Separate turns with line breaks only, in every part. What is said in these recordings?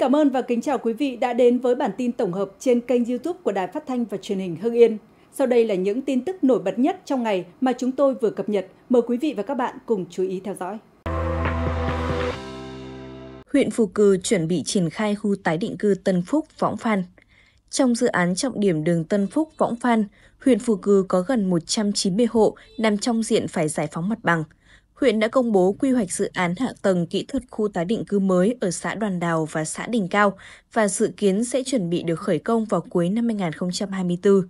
cảm ơn và kính chào quý vị đã đến với bản tin tổng hợp trên kênh YouTube của Đài Phát thanh và Truyền hình Hưng Yên. Sau đây là những tin tức nổi bật nhất trong ngày mà chúng tôi vừa cập nhật. Mời quý vị và các bạn cùng chú ý theo dõi. Huyện Phù Cừ chuẩn bị triển khai khu tái định cư Tân Phúc Võng Phan. Trong dự án trọng điểm đường Tân Phúc Võng Phan, huyện Phù Cừ có gần 190 hộ nằm trong diện phải giải phóng mặt bằng – huyện đã công bố quy hoạch dự án hạ tầng kỹ thuật khu tái định cư mới ở xã Đoàn Đào và xã Đình Cao và dự kiến sẽ chuẩn bị được khởi công vào cuối năm 2024.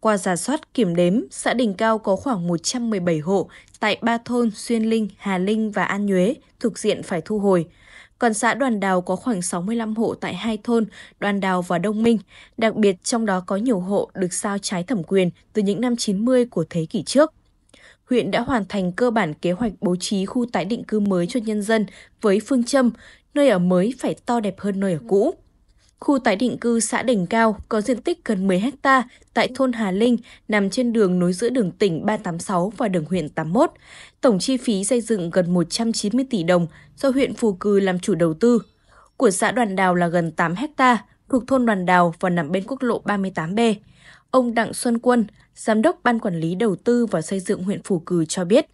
Qua giả soát kiểm đếm, xã Đình Cao có khoảng 117 hộ tại ba thôn Xuyên Linh, Hà Linh và An Nhuế thuộc diện phải thu hồi. Còn xã Đoàn Đào có khoảng 65 hộ tại hai thôn Đoàn Đào và Đông Minh, đặc biệt trong đó có nhiều hộ được sao trái thẩm quyền từ những năm 90 của thế kỷ trước huyện đã hoàn thành cơ bản kế hoạch bố trí khu tái định cư mới cho nhân dân với phương châm nơi ở mới phải to đẹp hơn nơi ở cũ. Khu tái định cư xã Đỉnh Cao có diện tích gần 10 ha tại thôn Hà Linh, nằm trên đường nối giữa đường tỉnh 386 và đường huyện 81. Tổng chi phí xây dựng gần 190 tỷ đồng do huyện Phù Cừ làm chủ đầu tư. Của xã Đoàn Đào là gần 8 ha, thuộc thôn Đoàn Đào và nằm bên quốc lộ 38B. Ông Đặng Xuân Quân, Giám đốc Ban Quản lý Đầu tư và Xây dựng huyện Phủ Cừ cho biết,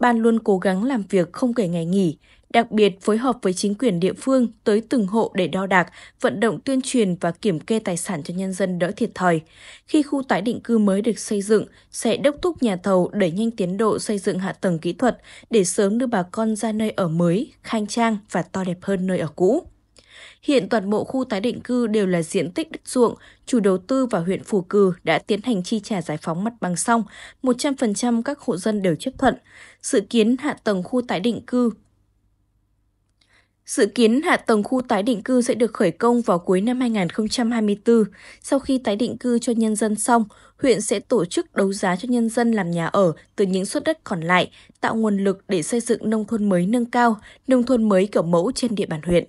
Ban luôn cố gắng làm việc không kể ngày nghỉ, đặc biệt phối hợp với chính quyền địa phương tới từng hộ để đo đạc, vận động tuyên truyền và kiểm kê tài sản cho nhân dân đỡ thiệt thòi. Khi khu tái định cư mới được xây dựng, sẽ đốc thúc nhà thầu đẩy nhanh tiến độ xây dựng hạ tầng kỹ thuật để sớm đưa bà con ra nơi ở mới, khang trang và to đẹp hơn nơi ở cũ. Hiện toàn bộ khu tái định cư đều là diện tích đất ruộng, chủ đầu tư và huyện Phù Cử đã tiến hành chi trả giải phóng mặt bằng xong, 100% các hộ dân đều chấp thuận. Dự kiến hạ tầng khu tái định cư Dự kiến hạ tầng khu tái định cư sẽ được khởi công vào cuối năm 2024. Sau khi tái định cư cho nhân dân xong, huyện sẽ tổ chức đấu giá cho nhân dân làm nhà ở từ những suất đất còn lại, tạo nguồn lực để xây dựng nông thôn mới nâng cao, nông thôn mới kiểu mẫu trên địa bàn huyện.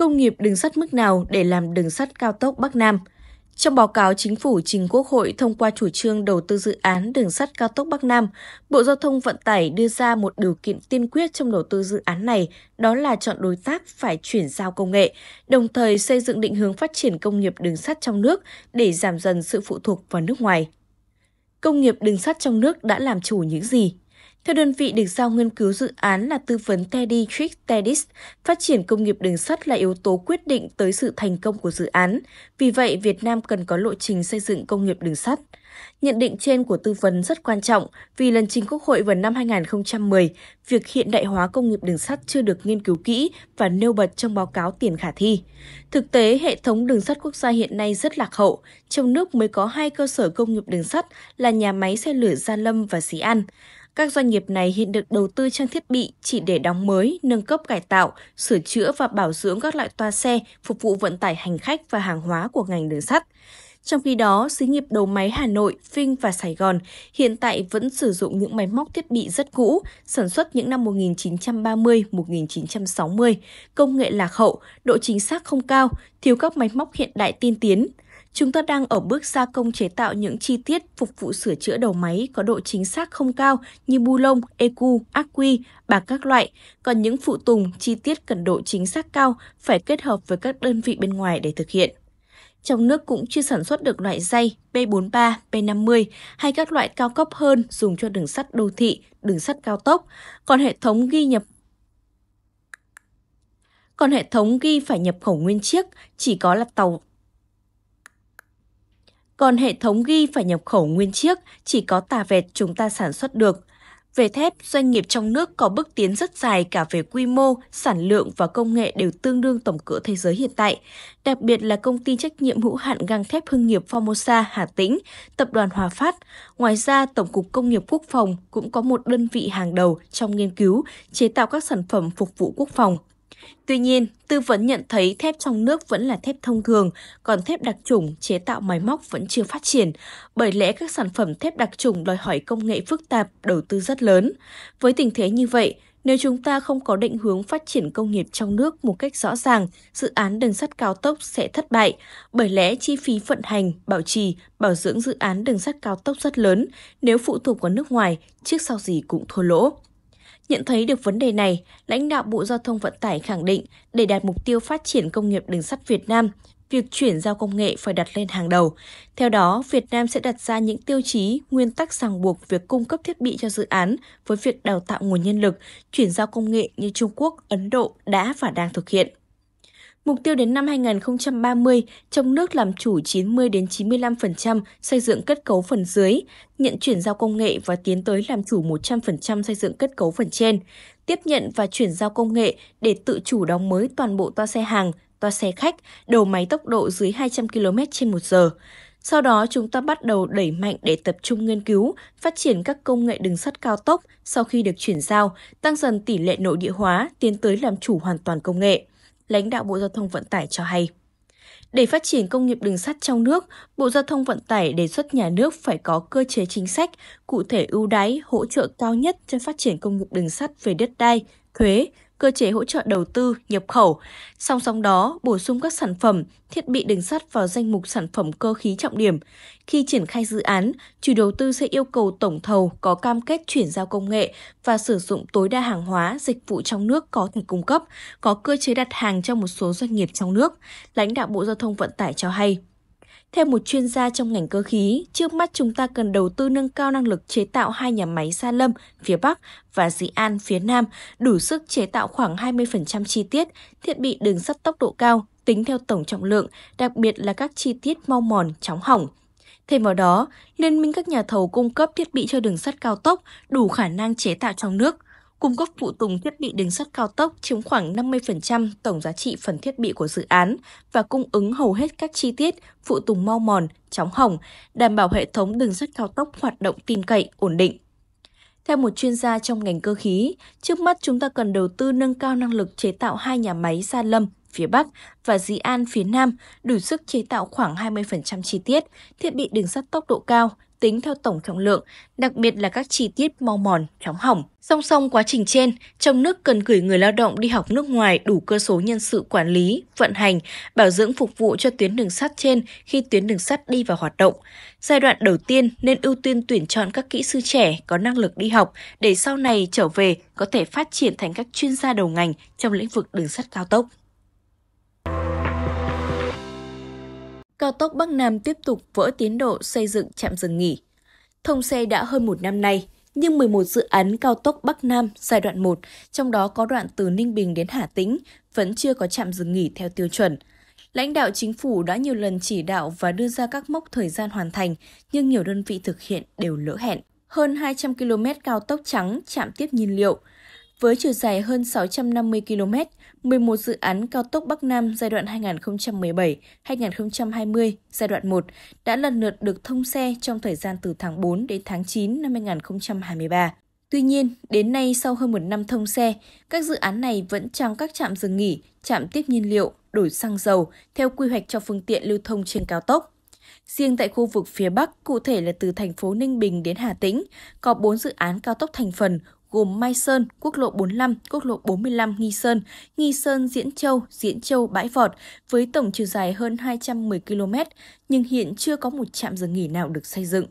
công nghiệp đường sắt mức nào để làm đường sắt cao tốc Bắc Nam. Trong báo cáo chính phủ trình Quốc hội thông qua chủ trương đầu tư dự án đường sắt cao tốc Bắc Nam, Bộ Giao thông Vận tải đưa ra một điều kiện tiên quyết trong đầu tư dự án này, đó là chọn đối tác phải chuyển giao công nghệ, đồng thời xây dựng định hướng phát triển công nghiệp đường sắt trong nước để giảm dần sự phụ thuộc vào nước ngoài. Công nghiệp đường sắt trong nước đã làm chủ những gì? Theo đơn vị được giao nghiên cứu dự án là tư vấn Teddy Trick Tedis, phát triển công nghiệp đường sắt là yếu tố quyết định tới sự thành công của dự án. Vì vậy, Việt Nam cần có lộ trình xây dựng công nghiệp đường sắt. Nhận định trên của tư vấn rất quan trọng vì lần trình Quốc hội vào năm 2010, việc hiện đại hóa công nghiệp đường sắt chưa được nghiên cứu kỹ và nêu bật trong báo cáo tiền khả thi. Thực tế, hệ thống đường sắt quốc gia hiện nay rất lạc hậu. Trong nước mới có hai cơ sở công nghiệp đường sắt là nhà máy xe lửa Gia Lâm và Xí An. Các doanh nghiệp này hiện được đầu tư trang thiết bị chỉ để đóng mới, nâng cấp cải tạo, sửa chữa và bảo dưỡng các loại toa xe phục vụ vận tải hành khách và hàng hóa của ngành đường sắt. Trong khi đó, xí nghiệp đầu máy Hà Nội, Vinh và Sài Gòn hiện tại vẫn sử dụng những máy móc thiết bị rất cũ, sản xuất những năm 1930-1960, công nghệ lạc hậu, độ chính xác không cao, thiếu các máy móc hiện đại tiên tiến. Chúng ta đang ở bước gia công chế tạo những chi tiết phục vụ sửa chữa đầu máy có độ chính xác không cao như bu lông, ecu, ác quy, bạc các loại. Còn những phụ tùng, chi tiết cần độ chính xác cao phải kết hợp với các đơn vị bên ngoài để thực hiện. Trong nước cũng chưa sản xuất được loại dây B43, B50 hay các loại cao cấp hơn dùng cho đường sắt đô thị, đường sắt cao tốc. Còn hệ thống ghi nhập còn hệ thống ghi phải nhập khẩu nguyên chiếc, chỉ có là tàu còn hệ thống ghi phải nhập khẩu nguyên chiếc, chỉ có tà vẹt chúng ta sản xuất được. Về thép, doanh nghiệp trong nước có bước tiến rất dài cả về quy mô, sản lượng và công nghệ đều tương đương tổng cửa thế giới hiện tại. Đặc biệt là công ty trách nhiệm hữu hạn găng thép hưng nghiệp Formosa Hà Tĩnh, tập đoàn Hòa Phát. Ngoài ra, Tổng cục Công nghiệp Quốc phòng cũng có một đơn vị hàng đầu trong nghiên cứu chế tạo các sản phẩm phục vụ quốc phòng. Tuy nhiên, tư vấn nhận thấy thép trong nước vẫn là thép thông thường, còn thép đặc trùng chế tạo máy móc vẫn chưa phát triển. Bởi lẽ các sản phẩm thép đặc trùng đòi hỏi công nghệ phức tạp, đầu tư rất lớn. Với tình thế như vậy, nếu chúng ta không có định hướng phát triển công nghiệp trong nước một cách rõ ràng, dự án đường sắt cao tốc sẽ thất bại, bởi lẽ chi phí vận hành, bảo trì, bảo dưỡng dự án đường sắt cao tốc rất lớn, nếu phụ thuộc vào nước ngoài, trước sau gì cũng thua lỗ. Nhận thấy được vấn đề này, lãnh đạo Bộ Giao thông Vận tải khẳng định để đạt mục tiêu phát triển công nghiệp đường sắt Việt Nam, việc chuyển giao công nghệ phải đặt lên hàng đầu. Theo đó, Việt Nam sẽ đặt ra những tiêu chí, nguyên tắc ràng buộc việc cung cấp thiết bị cho dự án với việc đào tạo nguồn nhân lực, chuyển giao công nghệ như Trung Quốc, Ấn Độ đã và đang thực hiện. Mục tiêu đến năm 2030, trong nước làm chủ 90 đến 95% xây dựng kết cấu phần dưới, nhận chuyển giao công nghệ và tiến tới làm chủ 100% xây dựng kết cấu phần trên, tiếp nhận và chuyển giao công nghệ để tự chủ đóng mới toàn bộ toa xe hàng, toa xe khách, đầu máy tốc độ dưới 200 km trên một giờ. Sau đó chúng ta bắt đầu đẩy mạnh để tập trung nghiên cứu, phát triển các công nghệ đường sắt cao tốc sau khi được chuyển giao, tăng dần tỷ lệ nội địa hóa, tiến tới làm chủ hoàn toàn công nghệ lãnh đạo Bộ Giao thông Vận tải cho hay. Để phát triển công nghiệp đường sắt trong nước, Bộ Giao thông Vận tải đề xuất nhà nước phải có cơ chế chính sách cụ thể ưu đãi hỗ trợ cao nhất cho phát triển công nghiệp đường sắt về đất đai, thuế, cơ chế hỗ trợ đầu tư, nhập khẩu. Song song đó, bổ sung các sản phẩm, thiết bị đường sắt vào danh mục sản phẩm cơ khí trọng điểm. Khi triển khai dự án, chủ đầu tư sẽ yêu cầu tổng thầu có cam kết chuyển giao công nghệ và sử dụng tối đa hàng hóa, dịch vụ trong nước có thể cung cấp, có cơ chế đặt hàng cho một số doanh nghiệp trong nước. Lãnh đạo Bộ Giao thông Vận tải cho hay, theo một chuyên gia trong ngành cơ khí, trước mắt chúng ta cần đầu tư nâng cao năng lực chế tạo hai nhà máy Sa Lâm phía Bắc và Dĩ An phía Nam, đủ sức chế tạo khoảng 20% chi tiết, thiết bị đường sắt tốc độ cao, tính theo tổng trọng lượng, đặc biệt là các chi tiết mau mòn, chóng hỏng. Thêm vào đó, Liên minh các nhà thầu cung cấp thiết bị cho đường sắt cao tốc đủ khả năng chế tạo trong nước – cung cấp phụ tùng thiết bị đường sắt cao tốc chiếm khoảng 50% tổng giá trị phần thiết bị của dự án và cung ứng hầu hết các chi tiết phụ tùng mau mòn, chóng hỏng, đảm bảo hệ thống đường sắt cao tốc hoạt động tin cậy, ổn định. Theo một chuyên gia trong ngành cơ khí, trước mắt chúng ta cần đầu tư nâng cao năng lực chế tạo hai nhà máy Gia Lâm phía Bắc và Dĩ An phía Nam đủ sức chế tạo khoảng 20% chi tiết, thiết bị đường sắt tốc độ cao, tính theo tổng trọng lượng, đặc biệt là các chi tiết mau mòn, chóng hỏng. Song song quá trình trên, trong nước cần gửi người lao động đi học nước ngoài đủ cơ số nhân sự quản lý, vận hành, bảo dưỡng phục vụ cho tuyến đường sắt trên khi tuyến đường sắt đi vào hoạt động. Giai đoạn đầu tiên nên ưu tiên tuyển chọn các kỹ sư trẻ có năng lực đi học để sau này trở về có thể phát triển thành các chuyên gia đầu ngành trong lĩnh vực đường sắt cao tốc. cao tốc Bắc Nam tiếp tục vỡ tiến độ xây dựng trạm dừng nghỉ. Thông xe đã hơn một năm nay, nhưng 11 dự án cao tốc Bắc Nam giai đoạn 1, trong đó có đoạn từ Ninh Bình đến Hà Tĩnh, vẫn chưa có trạm dừng nghỉ theo tiêu chuẩn. Lãnh đạo chính phủ đã nhiều lần chỉ đạo và đưa ra các mốc thời gian hoàn thành, nhưng nhiều đơn vị thực hiện đều lỡ hẹn. Hơn 200 km cao tốc trắng, chạm tiếp nhiên liệu, với chiều dài hơn 650 km, 11 dự án cao tốc Bắc Nam giai đoạn 2017-2020 giai đoạn 1 đã lần lượt được thông xe trong thời gian từ tháng 4 đến tháng 9 năm 2023. Tuy nhiên, đến nay sau hơn một năm thông xe, các dự án này vẫn trong các trạm dừng nghỉ, trạm tiếp nhiên liệu, đổi xăng dầu theo quy hoạch cho phương tiện lưu thông trên cao tốc. Riêng tại khu vực phía Bắc, cụ thể là từ thành phố Ninh Bình đến Hà Tĩnh, có 4 dự án cao tốc thành phần gồm Mai Sơn, quốc lộ 45, quốc lộ 45 Nghi Sơn, Nghi Sơn Diễn Châu, Diễn Châu Bãi Vọt với tổng chiều dài hơn 210 km, nhưng hiện chưa có một trạm dừng nghỉ nào được xây dựng.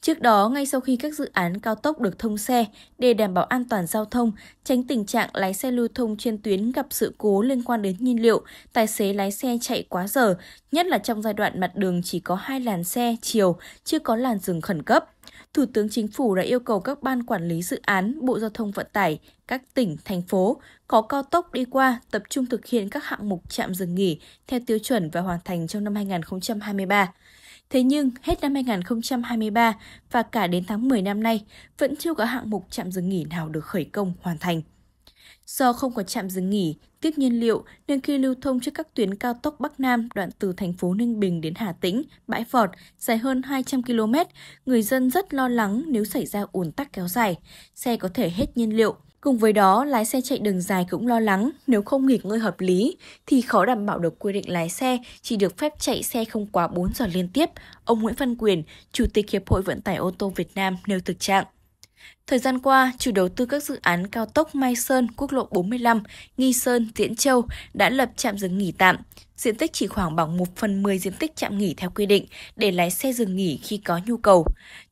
Trước đó, ngay sau khi các dự án cao tốc được thông xe để đảm bảo an toàn giao thông, tránh tình trạng lái xe lưu thông trên tuyến gặp sự cố liên quan đến nhiên liệu, tài xế lái xe chạy quá giờ, nhất là trong giai đoạn mặt đường chỉ có hai làn xe chiều, chưa có làn dừng khẩn cấp, Thủ tướng Chính phủ đã yêu cầu các ban quản lý dự án, Bộ Giao thông Vận tải, các tỉnh, thành phố có cao tốc đi qua tập trung thực hiện các hạng mục trạm dừng nghỉ theo tiêu chuẩn và hoàn thành trong năm 2023. Thế nhưng, hết năm 2023 và cả đến tháng 10 năm nay, vẫn chưa có hạng mục trạm dừng nghỉ nào được khởi công hoàn thành. Do không có trạm dừng nghỉ, tiếp nhiên liệu nên khi lưu thông trên các tuyến cao tốc Bắc Nam đoạn từ thành phố Ninh Bình đến Hà Tĩnh, Bãi Vọt dài hơn 200 km, người dân rất lo lắng nếu xảy ra ủn tắc kéo dài, xe có thể hết nhiên liệu. Cùng với đó, lái xe chạy đường dài cũng lo lắng nếu không nghỉ ngơi hợp lý thì khó đảm bảo được quy định lái xe chỉ được phép chạy xe không quá 4 giờ liên tiếp. Ông Nguyễn Văn Quyền, Chủ tịch Hiệp hội Vận tải ô tô Việt Nam nêu thực trạng. Thời gian qua, chủ đầu tư các dự án cao tốc Mai Sơn, quốc lộ 45, Nghi Sơn, Diễn Châu đã lập trạm dừng nghỉ tạm. Diện tích chỉ khoảng bằng 1 phần 10 diện tích trạm nghỉ theo quy định để lái xe dừng nghỉ khi có nhu cầu.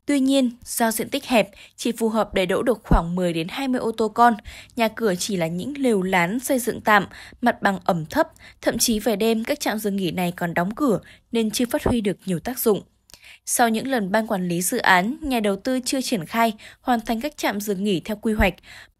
Tuy nhiên, do diện tích hẹp, chỉ phù hợp để đỗ được khoảng 10 đến 20 ô tô con, nhà cửa chỉ là những lều lán xây dựng tạm, mặt bằng ẩm thấp, thậm chí về đêm các trạm dừng nghỉ này còn đóng cửa nên chưa phát huy được nhiều tác dụng. Sau những lần ban quản lý dự án, nhà đầu tư chưa triển khai, hoàn thành các trạm dừng nghỉ theo quy hoạch,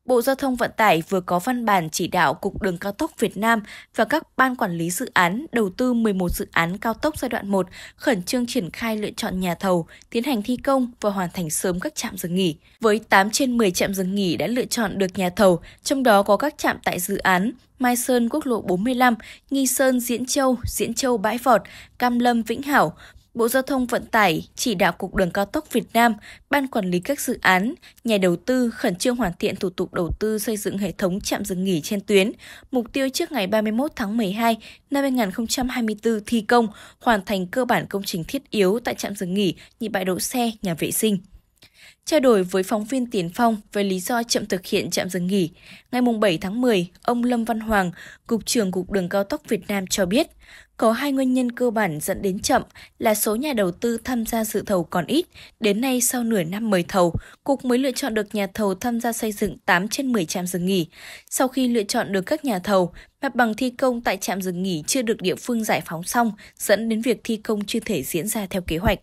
Bộ Giao thông Vận tải vừa có văn bản chỉ đạo Cục Đường Cao tốc Việt Nam và các ban quản lý dự án đầu tư 11 dự án cao tốc giai đoạn 1 khẩn trương triển khai lựa chọn nhà thầu, tiến hành thi công và hoàn thành sớm các trạm dừng nghỉ. Với 8 trên 10 trạm dừng nghỉ đã lựa chọn được nhà thầu, trong đó có các trạm tại dự án Mai Sơn quốc lộ 45, Nghi Sơn Diễn Châu, Diễn Châu Bãi Vọt, Cam Lâm Vĩnh Hảo, Bộ Giao thông Vận tải chỉ đạo Cục Đường Cao tốc Việt Nam, Ban Quản lý các dự án, nhà đầu tư khẩn trương hoàn thiện thủ tục đầu tư xây dựng hệ thống trạm dừng nghỉ trên tuyến. Mục tiêu trước ngày 31 tháng 12 năm 2024 thi công, hoàn thành cơ bản công trình thiết yếu tại trạm dừng nghỉ như bãi đỗ xe, nhà vệ sinh. Trao đổi với phóng viên Tiến Phong về lý do chậm thực hiện trạm dừng nghỉ, ngày 7 tháng 10, ông Lâm Văn Hoàng, Cục trưởng Cục Đường Cao tốc Việt Nam cho biết, có hai nguyên nhân cơ bản dẫn đến chậm là số nhà đầu tư tham gia dự thầu còn ít. Đến nay sau nửa năm mời thầu, Cục mới lựa chọn được nhà thầu tham gia xây dựng 8 trên 10 trạm dừng nghỉ. Sau khi lựa chọn được các nhà thầu, mặt bằng thi công tại trạm dừng nghỉ chưa được địa phương giải phóng xong, dẫn đến việc thi công chưa thể diễn ra theo kế hoạch.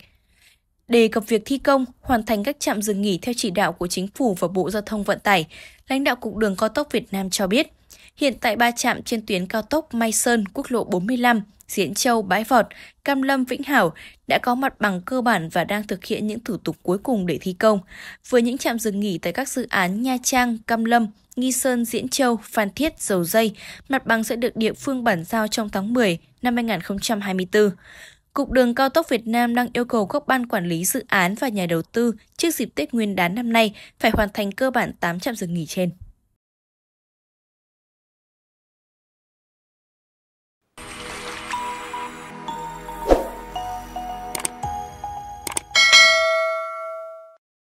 Đề cập việc thi công, hoàn thành các trạm dừng nghỉ theo chỉ đạo của Chính phủ và Bộ Giao thông Vận tải, lãnh đạo Cục Đường Cao tốc Việt Nam cho biết, hiện tại ba trạm trên tuyến cao tốc Mai Sơn, quốc lộ 45, Diễn Châu, Bãi Vọt, Cam Lâm, Vĩnh Hảo đã có mặt bằng cơ bản và đang thực hiện những thủ tục cuối cùng để thi công. Với những trạm dừng nghỉ tại các dự án Nha Trang, Cam Lâm, Nghi Sơn, Diễn Châu, Phan Thiết, Dầu Dây, mặt bằng sẽ được địa phương bản giao trong tháng 10 năm 2024. Cục Đường Cao tốc Việt Nam đang yêu cầu các ban quản lý dự án và nhà đầu tư trước dịp Tết Nguyên đán năm nay phải hoàn thành cơ bản 8 trạm dừng nghỉ trên.